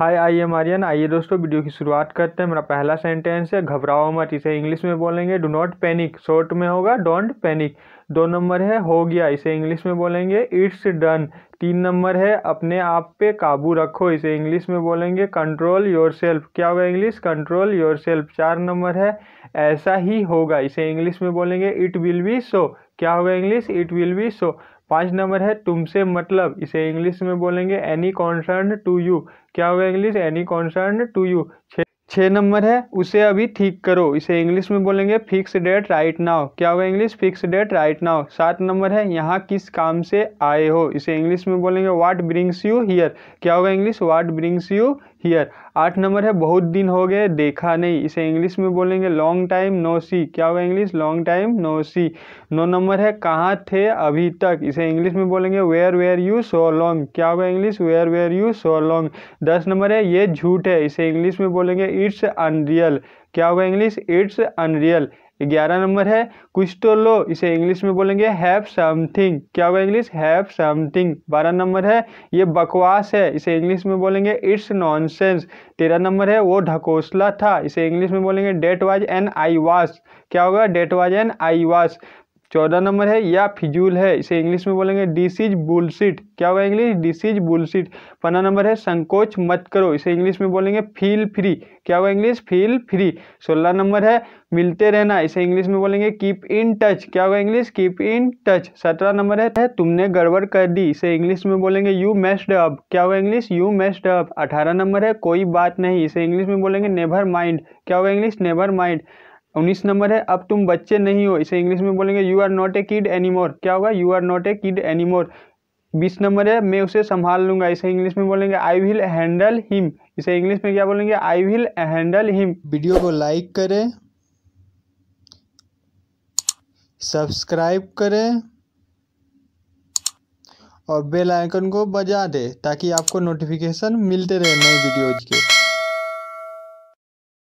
hi I am Aryan आइए दोस्तों video की शुरुआत करते हैं मेरा पहला सेंटेंस है घबराओ मत इसे इंग्लिश में बोलेंगे डो नॉट पैनिक शॉर्ट में होगा डोंट पैनिक दो नंबर है हो गया इसे इंग्लिश में बोलेंगे इट्स डन तीन नंबर है अपने आप पे काबू रखो इसे इंग्लिश में बोलेंगे कंट्रोल योर सेल्फ क्या होगा इंग्लिश कंट्रोल योर सेल्फ चार नंबर है ऐसा ही होगा इसे इंग्लिश में बोलेंगे इट विल बी सो क्या होगा English it will be so पाँच नंबर है तुमसे मतलब इसे इंग्लिश में बोलेंगे एनी कॉन्सर्न टू यू क्या होगा English any concern to you छः नंबर है उसे अभी ठीक करो इसे इंग्लिश में बोलेंगे फिक्स डेट राइट नाउ क्या होगा English fix date right now सात नंबर है यहाँ किस काम से आए हो इसे इंग्लिश में बोलेंगे व्हाट ब्रिंग्स यू हियर क्या होगा English what brings you here आठ नंबर है बहुत दिन हो गए देखा नहीं इसे इंग्लिश में बोलेंगे लॉन्ग टाइम नो सी क्या होगा English long time no see नौ नंबर है कहाँ थे अभी तक इसे इंग्लिश में बोलेंगे where were you so long क्या होगा English where were you so long दस नंबर है ये झूठ है इसे इंग्लिश में बोलेंगे इट्स अनरियल क्या होगा इंग्लिश इट्स अनरियल ग्यारह नंबर है कुछ तो लो इसे इंग्लिश में बोलेंगे हैव समथिंग क्या होगा इंग्लिश हैव समथिंग बारह नंबर है ये बकवास है इसे इंग्लिश में बोलेंगे इट्स नॉनसेंस तेरह नंबर है वो ढकोसला था इसे इंग्लिश में बोलेंगे डेट वाज एन आई वास क्या होगा डेट वाज एन आई वास चौदह नंबर है या फिजूल है इसे इंग्लिश में बोलेंगे डिस इज बुलसिट क्या होगा इंग्लिश डिस इज बुलसिट पंद्रह नंबर है संकोच मत करो इसे इंग्लिश में बोलेंगे फील फ्री क्या होगा इंग्लिश फील फ्री सोलह नंबर है मिलते रहना इसे इंग्लिश में बोलेंगे कीप इन टच क्या होगा इंग्लिश कीप इन टच सत्रह नंबर है तुमने गड़बड़ कर दी इसे इंग्लिश में बोलेंगे यू मेस्ड अप क्या होगा इंग्लिश यू मेस्ड अप अठारह नंबर है कोई बात नहीं इसे इंग्लिश में बोलेंगे नेवर माइंड क्या होगा इंग्लिश नेवर माइंड उन्नीस नंबर है अब तुम बच्चे नहीं हो इसे इंग्लिश में बोलेंगे you are not a kid anymore क्या होगा you are not a kid anymore बीस नंबर है मैं उसे संभाल लूंगा इसे इंग्लिश में बोलेंगे आई विल हैंडल हिम इसे इंग्लिश में क्या बोलेंगे I will handle him video को लाइक करें सब्सक्राइब करें और बेल आइकन को बजा दें ताकि आपको नोटिफिकेशन मिलते रहे नई वीडियोज के